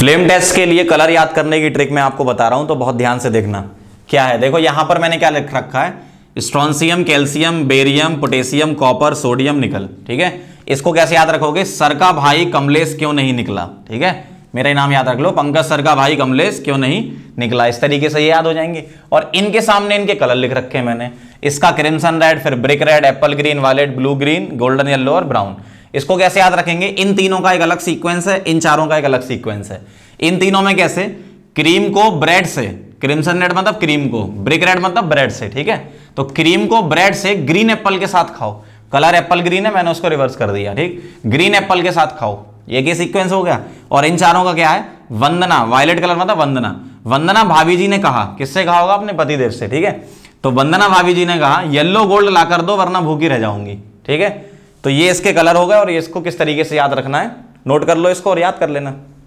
flame test के लिए colour याद करने की ट्रिक मैं आपको बता रहा हूं तो बहुत ध्यान से देखना क्या है देखो यहां पर मैंने क्या लिख रखा है strontium calcium barium potassium copper sodium nickel ठीक है इसको कैसे याद रखोगे सर का भाई कमलेश क्यों नहीं निकला ठीक है मेरा नाम याद रख लो पंकज सर का भाई कमलेश क्यों नहीं निकला इस तरीके से ये याद हो जाएंगे और इनके सामने इनके कलर लिख रखे हैं मैंने इसका क्रिमसन रेड फिर brick red apple green violet blue green golden yellow और ब्राउन इसको कैसे याद रखेंगे इन तीनों का एक अलग सीक्वेंस है इन चारों का एक अलग सीक्वेंस है इन तीनों में कैसे क्रीम को ब्रेड से क्रिमसन रेड मतलब क्रीम को ब्रिक रेड मतलब ब्रेड से ठीक है तो क्रीम को ब्रेड से ग्रीन एप्पल के साथ खाओ कलर एप्पल ग्रीन है मैंने उसको रिवर्स कर दिया ठीक ग्रीन एप्पल के साथ खाओ ये क्या सीक्वेंस हो गया और इन चारों का क्या है वंदना वायलेट कलर मतलब वंदना वंदना भाभी जी ने कहा किससे कहा होगा अपने पतिदेव से ठीक है तो वंदना भाभी जी ने कहा येलो गोल्ड लाकर दो वरना भूखी रह जाऊंगी ठीक है तो ये इसके कलर हो गए और ये इसको किस तरीके से याद रखना है नोट कर लो इसको और याद कर लेना